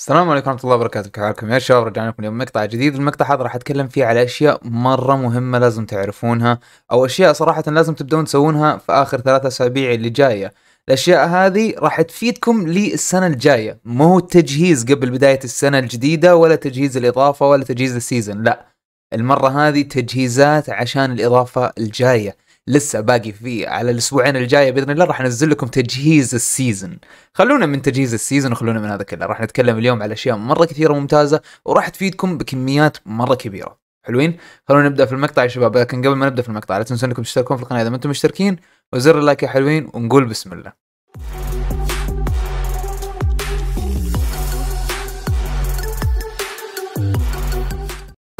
السلام عليكم ورحمة الله وبركاته كيف حالكم يا شباب رجعنا لكم اليوم مقطع جديد المقطع هذا راح اتكلم فيه على اشياء مرة مهمة لازم تعرفونها او اشياء صراحة لازم تبدون تسوونها في اخر ثلاثة اسابيع اللي جاية الاشياء هذه راح تفيدكم للسنة الجاية مو التجهيز قبل بداية السنة الجديدة ولا تجهيز الاضافة ولا تجهيز السيزن لا المرة هذه تجهيزات عشان الاضافة الجاية لسه باقي فيه على الاسبوعين الجايه باذن الله راح انزل لكم تجهيز السيزن خلونا من تجهيز السيزن وخلونا من هذا كله راح نتكلم اليوم على اشياء مره كثيره ممتازه وراح تفيدكم بكميات مره كبيره حلوين خلونا نبدا في المقطع يا شباب لكن قبل ما نبدا في المقطع لا تنسوا انكم تشتركون في القناه اذا ما انتم مشتركين وزر اللايك يا حلوين ونقول بسم الله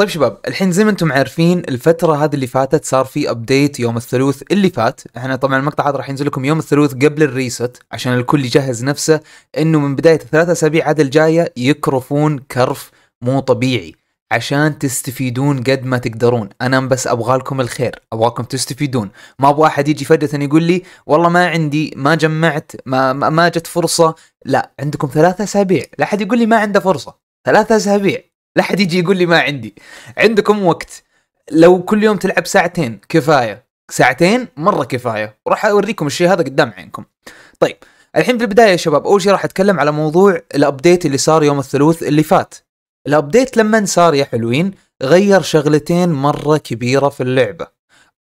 طيب شباب الحين زي ما انتم عارفين الفتره هذه اللي فاتت صار في ابديت يوم الثلوث اللي فات احنا طبعا المقطع هذا راح ينزل لكم يوم الثلوث قبل الريست عشان الكل يجهز نفسه انه من بدايه الثلاث اسابيع عاد الجايه يكرفون كرف مو طبيعي عشان تستفيدون قد ما تقدرون انا بس ابغى لكم الخير ابغاكم تستفيدون ما ابغى احد يجي فجاه يقول لي والله ما عندي ما جمعت ما ما جت فرصه لا عندكم ثلاثة اسابيع لا احد يقول لي ما عنده فرصه ثلاثة اسابيع لا حد يجي يقول لي ما عندي عندكم وقت لو كل يوم تلعب ساعتين كفايه ساعتين مره كفايه وراح اوريكم الشيء هذا قدام عينكم طيب الحين في البدايه يا شباب اول شيء راح اتكلم على موضوع الابديت اللي صار يوم الثلاث اللي فات الابديت لما صار يا حلوين غير شغلتين مره كبيره في اللعبه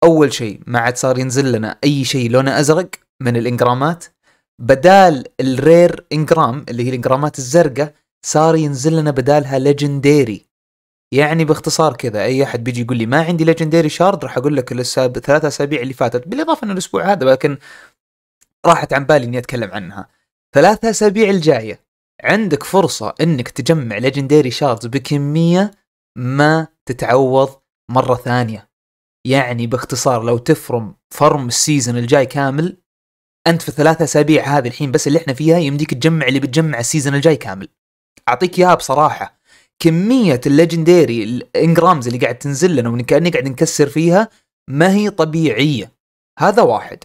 اول شيء ما عاد صار ينزل لنا اي شيء لونه ازرق من الانجرامات بدال الرير انجرام اللي هي الانجرامات الزرقاء صار ينزل لنا بدالها ليجنديري يعني باختصار كذا اي احد بيجي يقول لي ما عندي ليجنديري شارد راح اقول لك الثلاث اسابيع اللي فاتت بالاضافه ان الاسبوع هذا لكن راحت عن بالي اني اتكلم عنها ثلاث اسابيع الجايه عندك فرصه انك تجمع ليجنديري شاردز بكميه ما تتعوض مره ثانيه يعني باختصار لو تفرم فرم السيزون الجاي كامل انت في الثلاث اسابيع هذه الحين بس اللي احنا فيها يمديك تجمع اللي بتجمع السيزون الجاي كامل اعطيك اياها بصراحه كميه الليجندري الانجرامز اللي قاعد تنزل لنا وكاني قاعد نكسر فيها ما هي طبيعيه هذا واحد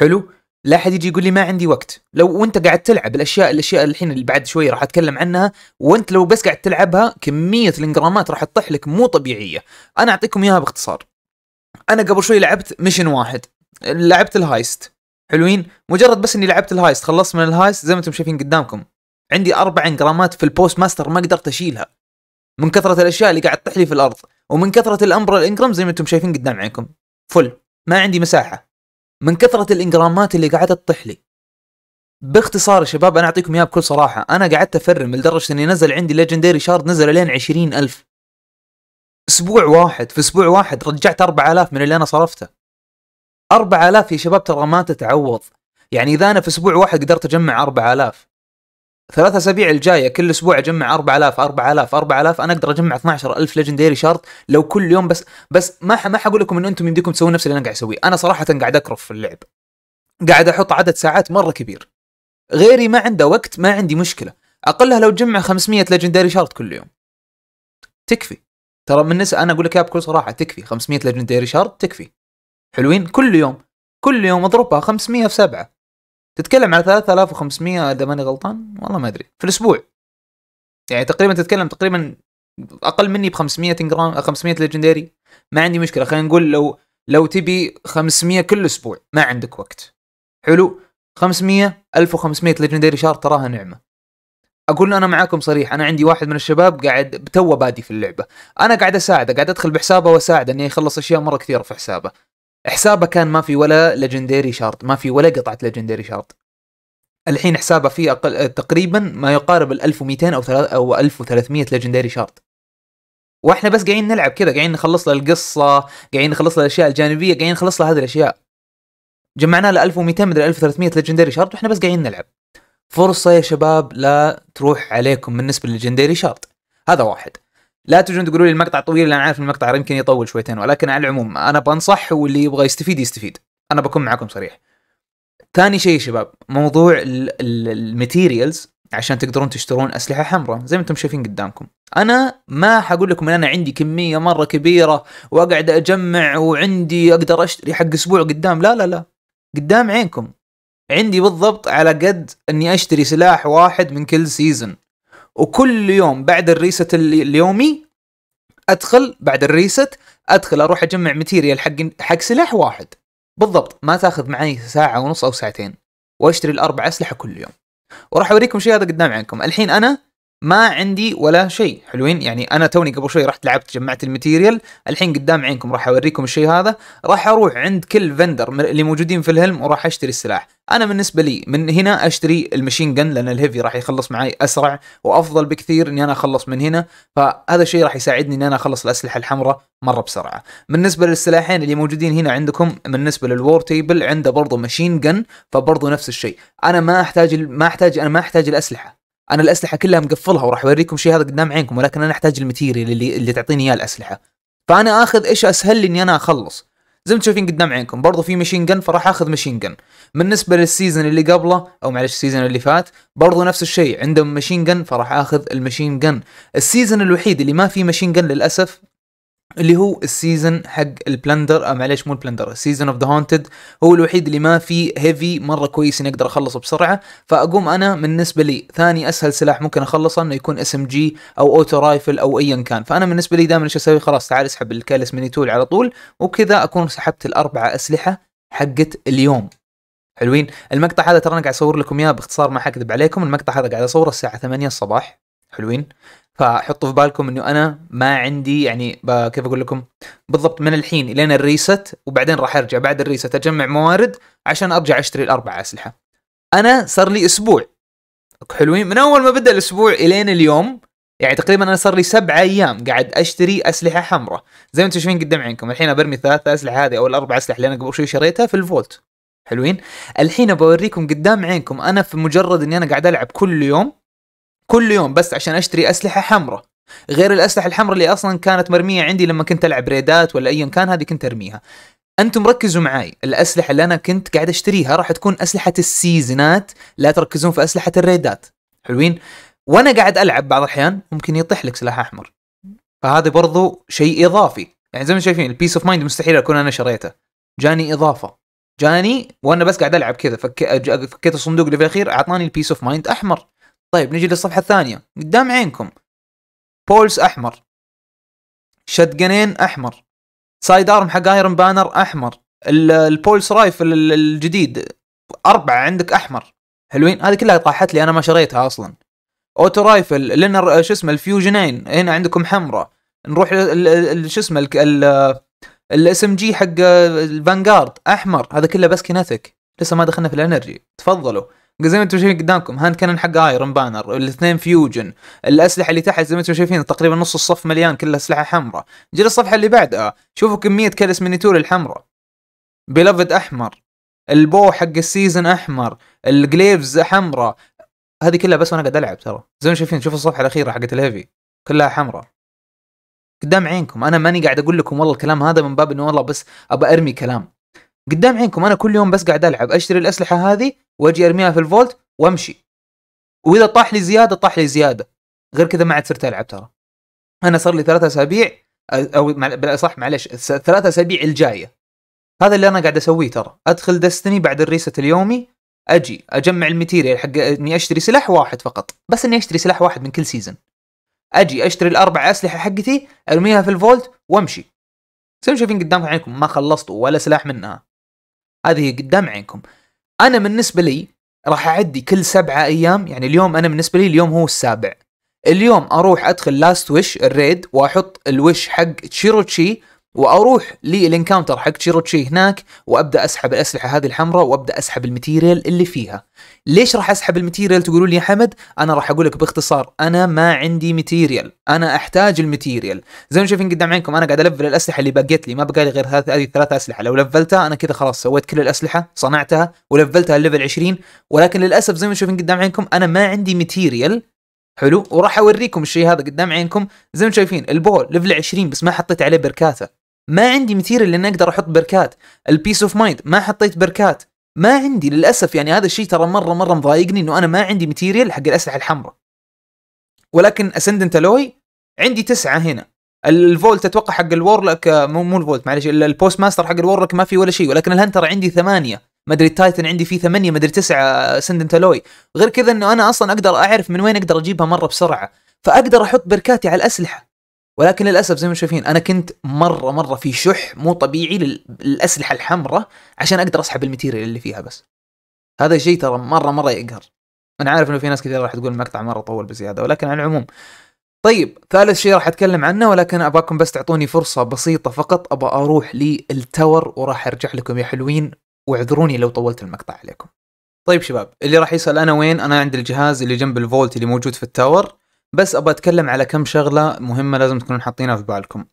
حلو لا احد يجي يقول لي ما عندي وقت لو وانت قاعد تلعب الاشياء الاشياء الحين اللي بعد شوي راح اتكلم عنها وانت لو بس قاعد تلعبها كميه الانجرامات راح تطيح لك مو طبيعيه انا اعطيكم اياها باختصار انا قبل شوي لعبت ميشن واحد لعبت الهايست حلوين مجرد بس اني لعبت الهايست خلصت من الهايست زي ما انتم شايفين قدامكم عندي اربع انجرامات في البوست ماستر ما قدرت اشيلها من كثره الاشياء اللي قاعد تحلي في الارض ومن كثره الأمبر الانجرام زي ما انتم شايفين قدام عينكم فل ما عندي مساحه من كثره الانجرامات اللي قاعده تطيح لي باختصار يا شباب انا اعطيكم اياها بكل صراحه انا قعدت افرم لدرجه اني نزل عندي ليجندري شارد نزل لين 20000 اسبوع واحد في اسبوع واحد رجعت 4000 من اللي انا صرفته 4000 يا شباب ترى ما تتعوض يعني اذا انا في اسبوع واحد قدرت اجمع 4000 ثلاث اسابيع الجايه كل اسبوع اجمع 4000 4000 4000 انا اقدر اجمع 12000 ليجندري شارد لو كل يوم بس بس ما ما حقول لكم ان انتم يمديكم تسوون نفس اللي انا قاعد اسويه انا صراحه قاعد اكرف في اللعب قاعد احط عدد ساعات مره كبير غيري ما عنده وقت ما عندي مشكله اقلها لو جمع 500 ليجندري شارد كل يوم تكفي ترى من نس انا اقول لك يا بكل صراحه تكفي 500 ليجندري شارد تكفي حلوين كل يوم كل يوم اضربها 500 في 7 تتكلم على 3500 اذا ماني غلطان والله ما ادري في الاسبوع يعني تقريبا تتكلم تقريبا اقل مني ب 500 جرام 500 ليجندري ما عندي مشكله خلينا نقول لو لو تبي 500 كل اسبوع ما عندك وقت حلو 500 1500 ليجندري شهر تراها نعمه اقول انا معاكم صريح انا عندي واحد من الشباب قاعد تو بادي في اللعبه انا قاعد اساعده قاعد ادخل بحسابه واساعده انه يخلص اشياء مره كثيره في حسابه حسابه كان ما في ولا ليجندري شارد ما في ولا قطعه ليجندري شارد الحين حسابه فيه أقل تقريبا ما يقارب ال 1200 او او 1300 ليجندري شارد واحنا بس قاعدين نلعب كذا قاعدين نخلص له القصه قاعدين نخلص له الاشياء الجانبيه قاعدين نخلص له هذه الاشياء جمعنا له 1200 مدري 1300 ليجندري شارد واحنا بس قاعدين نلعب فرصه يا شباب لا تروح عليكم بالنسبه لليجندري شارد هذا واحد لا تجون تقولوا لي المقطع طويل لان عارف المقطع يمكن يطول شويتين ولكن على العموم انا بنصح واللي يبغى يستفيد يستفيد انا بكون معكم صريح ثاني شيء شباب موضوع الماتيريالز عشان تقدرون تشترون اسلحه حمراء زي ما انتم شايفين قدامكم انا ما حقول لكم ان انا عندي كميه مره كبيره واقعد اجمع وعندي اقدر اشتري حق اسبوع قدام لا لا لا قدام عينكم عندي بالضبط على قد اني اشتري سلاح واحد من كل سيزون وكل يوم بعد الريست اليومي ادخل بعد الريست ادخل اروح اجمع ماتيريال حق حق سلاح واحد بالضبط ما تاخذ معي ساعه ونص او ساعتين واشتري الاربع اسلحه كل يوم وراح اوريكم شيء هذا قدام عينكم الحين انا ما عندي ولا شيء حلوين يعني انا توني قبل شوي رحت لعبت جمعت الماتيريال الحين قدام عينكم راح اوريكم الشيء هذا راح اروح عند كل فندر اللي موجودين في الهلم وراح اشتري السلاح انا بالنسبه لي من هنا اشتري المشين جن لان الهيفي راح يخلص معي اسرع وافضل بكثير اني انا اخلص من هنا فهذا الشيء راح يساعدني اني انا اخلص الاسلحه الحمراء مره بسرعه بالنسبه للسلاحين اللي موجودين هنا عندكم بالنسبه للور تيبل عنده برضه ماشين جن فبرضه نفس الشيء انا ما احتاج ما احتاج انا ما احتاج الاسلحه انا الاسلحه كلها مقفلها وراح اوريكم شيء هذا قدام عينكم ولكن انا احتاج الماتيريال اللي اللي تعطيني اياه الاسلحه فانا اخذ ايش اسهل لي اني انا اخلص زي ما شايفين قدام عينكم برضو في ماشين جن فراح اخذ ماشين جن بالنسبه للسيزون اللي قبله او معلش السيزون اللي فات برضو نفس الشيء عندهم ماشين جن فراح اخذ الماشين جن السيزون الوحيد اللي ما فيه ماشين جن للاسف اللي هو السيزن حق البلندر او آه، معليش مو البلندر السيزن اوف ذا هونتد هو الوحيد اللي ما فيه هيفي مره كويس اني اقدر اخلصه بسرعه فاقوم انا بالنسبه لي ثاني اسهل سلاح ممكن اخلصه انه يكون اس ام جي او اوتو رايفل او ايا كان فانا بالنسبه لي دائما ايش اسوي خلاص تعال اسحب الكالس ميني تول على طول وكذا اكون سحبت الاربعه اسلحه حقت اليوم حلوين المقطع هذا ترى انا قاعد اصور لكم اياه باختصار ما حكذب عليكم المقطع هذا قاعد اصوره الساعه 8 الصباح حلوين فحطوا في بالكم انه انا ما عندي يعني كيف اقول لكم بالضبط من الحين الين الريست وبعدين راح ارجع بعد الريست اجمع موارد عشان ارجع اشتري الاربع اسلحه انا صار لي اسبوع حلوين من اول ما بدا الاسبوع الين اليوم يعني تقريبا انا صار لي سبعة ايام قاعد اشتري اسلحه حمراء زي ما انتم شايفين قدام عينكم الحين برمي ثلاثة اسلحه هذه او الاربع اسلحه اللي انا قبل شوي شريتها في الفولت حلوين الحين بوريكم قدام عينكم انا في مجرد اني انا قاعد العب كل يوم كل يوم بس عشان اشتري اسلحه حمراء غير الاسلحه الحمراء اللي اصلا كانت مرميه عندي لما كنت العب ريدات ولا ايا كان هذه كنت ارميها انتم ركزوا معي الاسلحه اللي انا كنت قاعد اشتريها راح تكون اسلحه السيزنات لا تركزون في اسلحه الريدات حلوين وانا قاعد العب بعض الاحيان ممكن يطيح لك سلاح احمر فهذا برضو شيء اضافي يعني زي ما شايفين البيس اوف مايند مستحيل اكون انا شريته جاني اضافه جاني وانا بس قاعد العب كذا فكيت الصندوق اللي في الاخير اعطاني البيس اوف مايند احمر طيب نجي للصفحه الثانيه قدام عينكم بولس احمر شتقنين احمر سايد ارم حق ايرون بانر احمر البولس رايفل الجديد اربعه عندك احمر حلوين هذه كلها طاحت لي انا ما شريتها اصلا اوتو رايفل لينر شو اسمه الفيوجنين هنا عندكم حمراء نروح شو اسمه الاس ام جي حق الفانجارد احمر هذا كله بس كينيتك لسه ما دخلنا في الانرجي تفضلوا زي ما انتم شايفين قدامكم هاند كانن حق ايرون بانر الاثنين فيوجن الاسلحه اللي تحت زي ما انتم شايفين تقريبا نص الصف مليان كلها اسلحه حمراء جي الصفحه اللي بعدها شوفوا كميه كلس مينيتور الحمراء بلفد احمر البو حق السيزن احمر الجليفز حمراء هذه كلها بس وانا قاعد العب ترى زي ما شايفين شوفوا الصفحه الاخيره حقت الهيفي كلها حمراء قدام عينكم انا ماني قاعد اقول لكم والله الكلام هذا من باب انه والله بس ابى ارمي كلام قدام عينكم انا كل يوم بس قاعد العب اشتري الاسلحه هذه واجي ارميها في الفولت وامشي واذا طاح لي زياده طاح لي زياده غير كذا ما عاد صرت العب ترى انا صار لي ثلاثة اسابيع او صح معلش ثلاثة اسابيع الجايه هذا اللي انا قاعد اسويه ترى ادخل دستني بعد الريست اليومي اجي اجمع الماتيريال حق اني اشتري سلاح واحد فقط بس اني اشتري سلاح واحد من كل سيزن اجي اشتري الاربع اسلحه حقتي ارميها في الفولت وامشي تسوون شايفين قدام عينكم ما خلصت ولا سلاح منها هذه قدام عينكم انا بالنسبه لي راح اعدي كل سبعة ايام يعني اليوم انا بالنسبه لي اليوم هو السابع اليوم اروح ادخل لاست ويش الريد واحط الوش حق تشيروتشي واروح للانكاونتر حق شيروتشي هناك وابدا اسحب الاسلحه هذه الحمراء وابدا اسحب الماتيريال اللي فيها. ليش راح اسحب الماتيريال تقولوا لي يا حمد؟ انا راح اقول لك باختصار انا ما عندي ماتيريال، انا احتاج الماتيريال. زي ما شايفين قدام عينكم انا قاعد الفل الاسلحه اللي باقيت لي ما بقى لي غير هذه الثلاث اسلحه، لو لفلتها انا كذا خلاص سويت كل الاسلحه صنعتها ولفلتها ليفل 20 ولكن للاسف زي ما شايفين قدام عينكم انا ما عندي ماتيريال حلو وراح اوريكم الشيء هذا قدام عينكم زي ما شايفين البول ليفل 20 بس ما حطيت عليه بركاته ما عندي اللي اني اقدر احط بركات البيس اوف مايند ما حطيت بركات ما عندي للاسف يعني هذا الشيء ترى مره مره مضايقني انه انا ما عندي ماتيريال حق الاسلحه الحمراء ولكن اسندنت الوي عندي تسعه هنا الفولت اتوقع حق الورلك آه، مو مو الفولت معلش البوست ماستر حق الورلك ما في ولا شيء ولكن الهنتر عندي ثمانيه ما ادري التايتن عندي فيه ثمانيه ما ادري تسعه اسندنت الوي غير كذا انه انا اصلا اقدر اعرف من وين اقدر اجيبها مره بسرعه فاقدر احط بركاتي على الاسلحه ولكن للاسف زي ما شايفين انا كنت مره مره في شح مو طبيعي للاسلحه الحمراء عشان اقدر اسحب الماتيريال اللي فيها بس هذا الشيء ترى مره مره يقهر انا عارف انه في ناس كثير راح تقول المقطع مره طول بزياده ولكن على العموم طيب ثالث شيء راح اتكلم عنه ولكن اباكم بس تعطوني فرصه بسيطه فقط ابى اروح للتاور وراح ارجع لكم يا حلوين واعذروني لو طولت المقطع عليكم طيب شباب اللي راح يسال انا وين انا عند الجهاز اللي جنب الفولت اللي موجود في التاور بس ابغى اتكلم على كم شغله مهمه لازم تكونون حاطينها في بالكم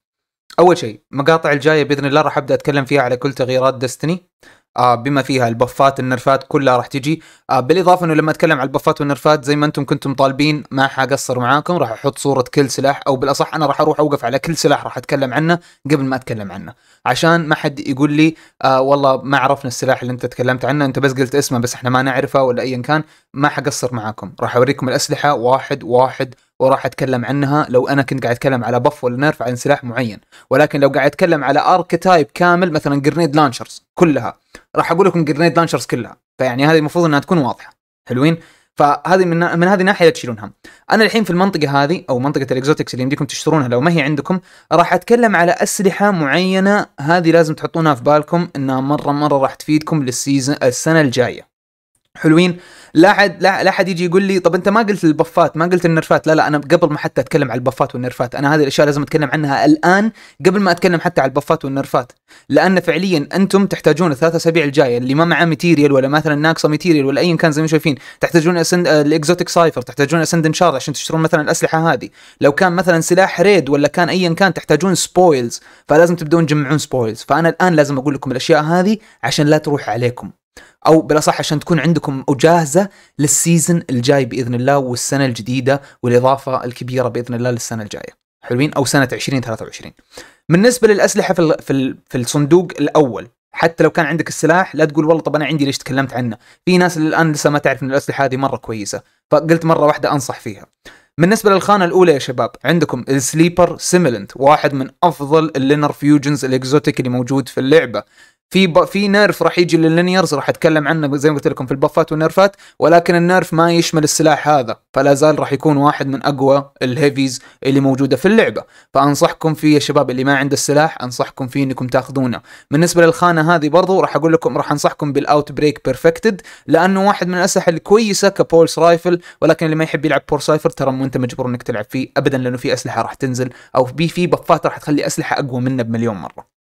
اول شيء المقاطع الجايه باذن الله راح ابدا اتكلم فيها على كل تغييرات دستني آه، بما فيها البفات النرفات كلها راح تجي آه، بالاضافه انه لما اتكلم عن البفات والنرفات زي ما انتم كنتم طالبين ما حقصر معاكم راح احط صوره كل سلاح او بالاصح انا راح اروح اوقف على كل سلاح راح اتكلم عنه قبل ما اتكلم عنه عشان ما حد يقول لي آه والله ما عرفنا السلاح اللي انت تكلمت عنه انت بس قلت اسمه بس احنا ما نعرفه ولا ايا كان ما حقصر معاكم راح اوريكم الاسلحه واحد واحد وراح اتكلم عنها لو انا كنت قاعد اتكلم على بف ولا نيرف عن سلاح معين ولكن لو قاعد اتكلم على اركتايب كامل مثلا جرنيد لانشرز كلها راح اقول لكم جرنيد لانشرز كلها فيعني هذه المفروض انها تكون واضحه حلوين فهذه من من هذه الناحيه تشيلونها انا الحين في المنطقه هذه او منطقه الاكزوتكس اللي يمديكم تشترونها لو ما هي عندكم راح اتكلم على اسلحه معينه هذه لازم تحطونها في بالكم انها مره مره راح تفيدكم للسيزن السنه الجايه حلوين لا حد لا, لا حد يجي يقول لي طب انت ما قلت البفات ما قلت النرفات لا لا انا قبل ما حتى اتكلم على البفات والنرفات انا هذه الاشياء لازم اتكلم عنها الان قبل ما اتكلم حتى على البفات والنرفات لان فعليا انتم تحتاجون الثلاث اسابيع الجايه اللي ما معاه ماتيريال ولا مثلا ناقصه ماتيريال ولا ايا كان زي ما شايفين تحتاجون اسند آه، الاكزوتيك سايفر تحتاجون اسند انشارد عشان تشترون مثلا الاسلحه هذه لو كان مثلا سلاح ريد ولا كان ايا كان تحتاجون سبويلز فلازم تبدون تجمعون سبويلز فانا الان لازم اقول لكم الاشياء هذه عشان لا تروح عليكم او بالاصح عشان تكون عندكم وجاهزه للسيزن الجاي باذن الله والسنه الجديده والاضافه الكبيره باذن الله للسنه الجايه. حلوين او سنه 2023. بالنسبه للاسلحه في في في الصندوق الاول حتى لو كان عندك السلاح لا تقول والله طب انا عندي ليش تكلمت عنه؟ في ناس الان لسه ما تعرف ان الاسلحه هذه مره كويسه، فقلت مره واحده انصح فيها. بالنسبه للخانه الاولى يا شباب عندكم السليبر سيميلنت واحد من افضل اللينر فيوجنز الاكزوتيك اللي موجود في اللعبه في ب... في نيرف راح يجي لللينيرز راح اتكلم عنه زي ما قلت لكم في البفات والنيرفات ولكن النيرف ما يشمل السلاح هذا فلا زال راح يكون واحد من اقوى الهيفيز اللي موجوده في اللعبه فانصحكم فيه يا شباب اللي ما عنده السلاح انصحكم فيه انكم تاخذونه بالنسبه للخانه هذه برضو راح اقول لكم راح انصحكم بالاوت بريك بيرفكتد لانه واحد من الاسلحه الكويسه كبولس رايفل ولكن اللي ما يحب يلعب بور سايفر ترى مو انت مجبور انك تلعب فيه ابدا لانه في اسلحه راح تنزل او في في بفات راح تخلي اسلحه اقوى منه بمليون مره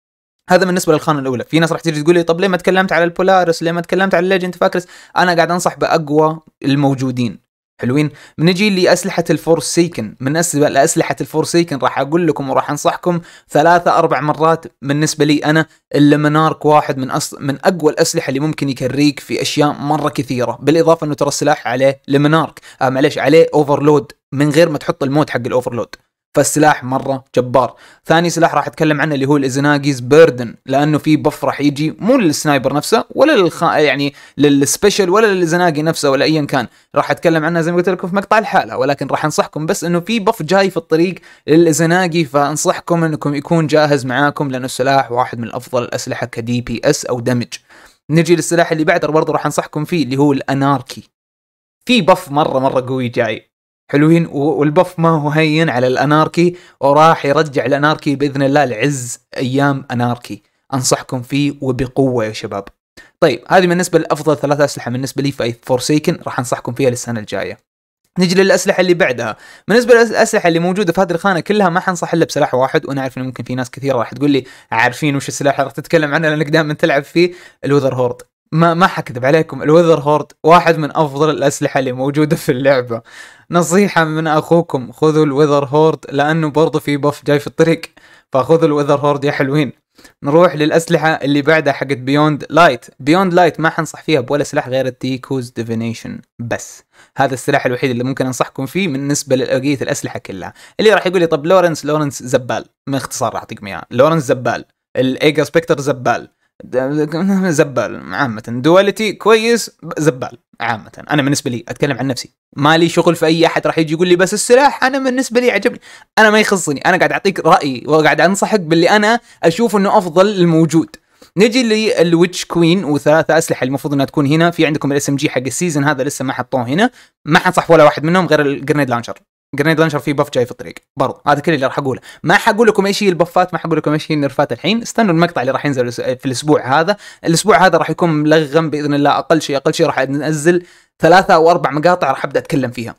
هذا بالنسبه للخانه الاولى في ناس راح تيجي تقول لي طب ليه ما تكلمت على البولارس ليه ما تكلمت على الليجند فاكرس انا قاعد انصح باقوى الموجودين حلوين بنجي لاسلحه الفورسيكن بالنسبه لاسلحه الفورسيكن راح اقول لكم وراح انصحكم ثلاثة اربع مرات بالنسبه لي انا اللمنارك واحد من أص... من اقوى الاسلحه اللي ممكن يكريك في اشياء مره كثيره بالاضافه انه ترى السلاح عليه لمنارك آه معليش عليه اوفرلود من غير ما تحط المود حق الاوفرلود فالسلاح مره جبار ثاني سلاح راح اتكلم عنه اللي هو الازناجيز بيردن لانه في بف راح يجي مو للسنايبر نفسه ولا للخ... يعني للسبيشل ولا للإزناجي نفسه ولا ايا كان راح اتكلم عنه زي ما قلت لكم في مقطع الحالة ولكن راح انصحكم بس انه في بف جاي في الطريق للإزناجي فانصحكم انكم يكون جاهز معاكم لانه السلاح واحد من افضل الاسلحه كدي بي اس او دمج نجي للسلاح اللي بعده برضه راح انصحكم فيه اللي هو الاناركي في بف مره مره قوي جاي حلوين والبف ما هو هين على الاناركي وراح يرجع الاناركي باذن الله لعز ايام اناركي انصحكم فيه وبقوه يا شباب طيب هذه بالنسبه لافضل ثلاث اسلحه بالنسبه لي في فورسيكن راح انصحكم فيها للسنه الجايه نجي للاسلحه اللي بعدها بالنسبه للاسلحه اللي موجوده في هذه الخانه كلها ما حنصح الا بسلاح واحد وانا اعرف انه ممكن في ناس كثيره راح تقول لي عارفين وش السلاح راح تتكلم عنه لانك دائما تلعب فيه الوذر هورد ما ما حكذب عليكم الوذر هورد واحد من افضل الاسلحه اللي موجوده في اللعبه نصيحه من اخوكم خذوا الوذر هورد لانه برضه في بف جاي في الطريق فخذوا الوذر هورد يا حلوين نروح للاسلحه اللي بعدها حقت بيوند لايت بيوند لايت ما حنصح فيها بولا سلاح غير الديكوز ديفينيشن بس هذا السلاح الوحيد اللي ممكن انصحكم فيه بالنسبه لبقيه الاسلحه كلها اللي راح يقول لي طب لورنس لورنس زبال من اختصار راح اعطيكم اياها لورنس زبال الايجا سبكتر زبال زبال عامة دواليتي كويس زبال عامة أنا بالنسبة لي أتكلم عن نفسي ما لي شغل في أي أحد راح يجي يقول لي بس السلاح أنا بالنسبة لي عجبني أنا ما يخصني أنا قاعد أعطيك رأيي وقاعد أنصحك باللي أنا أشوف أنه أفضل الموجود نجي للويتش كوين وثلاثة أسلحة المفروض أنها تكون هنا في عندكم الاس ام جي حق السيزون هذا لسه ما حطوه هنا ما حنصح ولا واحد منهم غير الجرنيد لانشر جرينيد لانشر في بف جاي في الطريق برضو هذا كل اللي راح اقوله ما حقول لكم ايش هي البفات ما حقول لكم ايش هي النرفات الحين استنوا المقطع اللي راح ينزل في الاسبوع هذا الاسبوع هذا راح يكون ملغم باذن الله اقل شيء اقل شيء راح ننزل ثلاثة او اربع مقاطع راح ابدا اتكلم فيها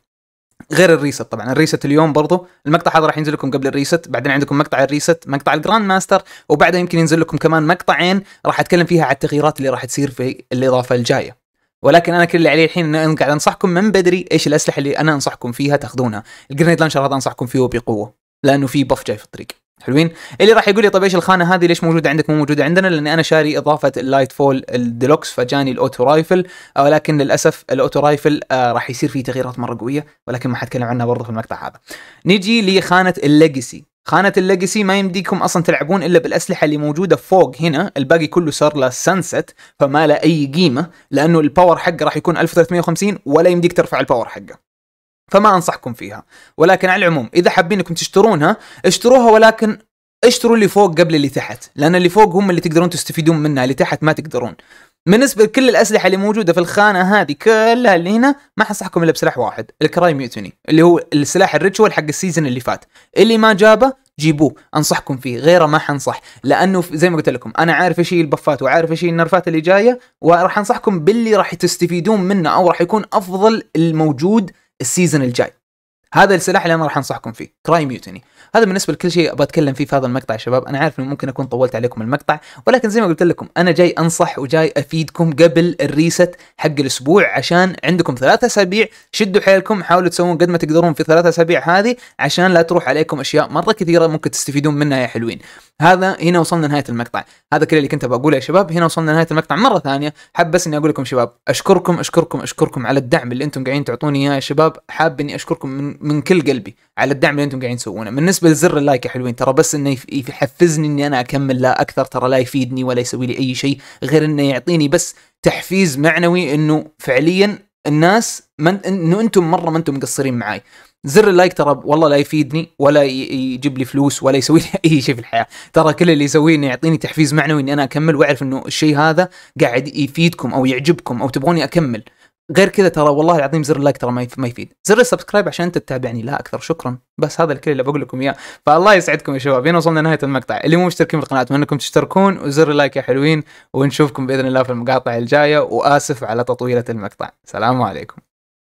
غير الريست طبعا الريست اليوم برضو المقطع هذا راح ينزل لكم قبل الريست بعدين عندكم مقطع الريست مقطع الجراند ماستر وبعدها يمكن ينزل لكم كمان مقطعين راح اتكلم فيها على التغييرات اللي راح تصير في الاضافه الجايه ولكن انا كل اللي عليه الحين انا قاعد انصحكم من بدري ايش الاسلحه اللي انا انصحكم فيها تاخذونها الجرينيد لانشر هذا انصحكم فيه بقوه لانه في بف جاي في الطريق حلوين اللي راح يقول لي طيب ايش الخانه هذه ليش موجوده عندك مو موجوده عندنا لاني انا شاري اضافه اللايت فول الديلوكس فجاني الاوتو آه، رايفل ولكن للاسف الاوتو رايفل آه راح يصير فيه تغييرات مره قويه ولكن ما حتكلم عنها برضه في المقطع هذا نجي لخانه الليجسي خانة الليجسي ما يمديكم اصلا تلعبون الا بالاسلحة اللي موجودة فوق هنا، الباقي كله صار له سانست فما له اي قيمة لانه الباور حقه راح يكون 1350 ولا يمديك ترفع الباور حقه. فما انصحكم فيها، ولكن على العموم اذا حابين انكم تشترونها اشتروها ولكن اشتروا اللي فوق قبل اللي تحت، لان اللي فوق هم اللي تقدرون تستفيدون منها، اللي تحت ما تقدرون. بالنسبه لكل الاسلحه اللي موجوده في الخانه هذه كلها اللي هنا ما حصحكم الا بسلاح واحد الكراي ميوتني اللي هو السلاح الريتشوال حق السيزون اللي فات اللي ما جابه جيبوه انصحكم فيه غيره ما حنصح لانه زي ما قلت لكم انا عارف ايش البفات وعارف ايش النرفات اللي جايه وراح انصحكم باللي راح تستفيدون منه او راح يكون افضل الموجود السيزون الجاي هذا السلاح اللي انا راح انصحكم فيه كراي ميوتني هذا بالنسبه لكل شيء ابغى اتكلم فيه في هذا المقطع يا شباب انا عارف انه ممكن اكون طولت عليكم المقطع ولكن زي ما قلت لكم انا جاي انصح وجاي افيدكم قبل الريست حق الاسبوع عشان عندكم ثلاثة اسابيع شدوا حيلكم حاولوا تسوون قد ما تقدرون في ثلاثة اسابيع هذه عشان لا تروح عليكم اشياء مره كثيره ممكن تستفيدون منها يا حلوين هذا هنا وصلنا نهايه المقطع هذا كل اللي كنت بقوله يا شباب هنا وصلنا نهايه المقطع مره ثانيه حاب بس اني اقول لكم شباب اشكركم اشكركم اشكركم على الدعم اللي انتم قاعدين تعطوني اياه يا شباب حاب اني اشكركم من, من كل قلبي على الدعم اللي انتم قاعدين تسوونه بالنسبه بالنسبه لزر اللايك يا حلوين ترى بس انه يحفزني اني انا اكمل لا اكثر ترى لا يفيدني ولا يسوي لي اي شيء غير انه يعطيني بس تحفيز معنوي انه فعليا الناس من انه انتم مره ما انتم مقصرين معاي زر اللايك ترى والله لا يفيدني ولا يجيب لي فلوس ولا يسوي لي اي شيء في الحياه ترى كل اللي يسويه انه يعطيني تحفيز معنوي اني انا اكمل واعرف انه الشيء هذا قاعد يفيدكم او يعجبكم او تبغوني اكمل غير كذا ترى والله العظيم زر اللايك ترى ما يفيد زر السبسكرايب عشان انت تتابعني لا اكثر شكرا بس هذا الكل اللي بقول لكم اياه فالله يسعدكم يا شباب هنا وصلنا نهايه المقطع اللي مو مشتركين في القناه اتمنى انكم تشتركون وزر اللايك يا حلوين ونشوفكم باذن الله في المقاطع الجايه واسف على تطويله المقطع سلام عليكم